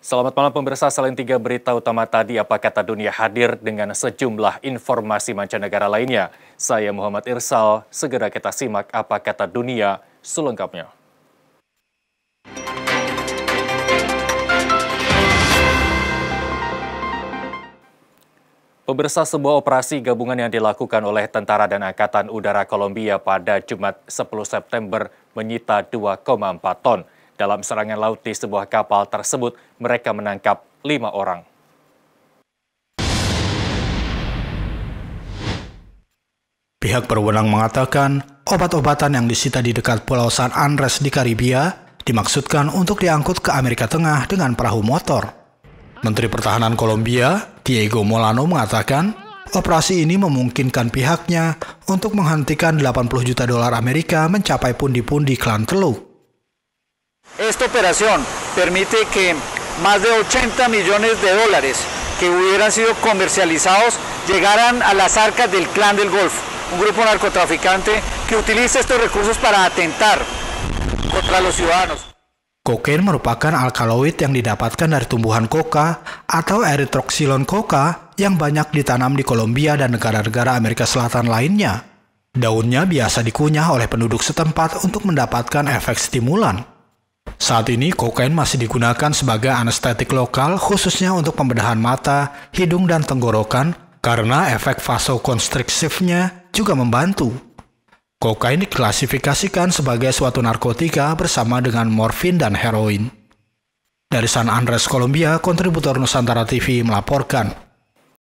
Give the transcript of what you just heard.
Selamat malam pemirsa, selain tiga berita utama tadi, apa kata dunia hadir dengan sejumlah informasi mancanegara lainnya. Saya Muhammad Irsal, segera kita simak apa kata dunia selengkapnya. Pemirsa sebuah operasi gabungan yang dilakukan oleh Tentara dan Angkatan Udara Kolombia pada Jumat 10 September menyita 2,4 ton dalam serangan laut di sebuah kapal tersebut, mereka menangkap lima orang. Pihak berwenang mengatakan obat-obatan yang disita di dekat Pulau San Andres di Karibia dimaksudkan untuk diangkut ke Amerika Tengah dengan perahu motor. Menteri Pertahanan Kolombia, Diego Molano mengatakan, operasi ini memungkinkan pihaknya untuk menghentikan 80 juta dolar Amerika mencapai pundi-pundi klan Teluk. Esta operación permite que más de 80 millones de dólares que hubieran sido comercializados llegaran a las arcas del Clan del Golfo, un grupo narcotraficante que utiliza estos recursos para atentar contra los ciudadanos. Kokain merupakan alkaloid yang didapatkan dari tumbuhan coca atau eritroxilon coca yang banyak ditanam di Kolombia dan negara-negara Amerika Selatan lainnya. Daunnya biasa dikunyah oleh penduduk setempat untuk mendapatkan efek stimulan. Saat ini, kokain masih digunakan sebagai anestetik lokal khususnya untuk pembedahan mata, hidung, dan tenggorokan karena efek vasokonstriksifnya juga membantu. Kokain diklasifikasikan sebagai suatu narkotika bersama dengan morfin dan heroin. Dari San Andres, Kolombia, kontributor Nusantara TV melaporkan.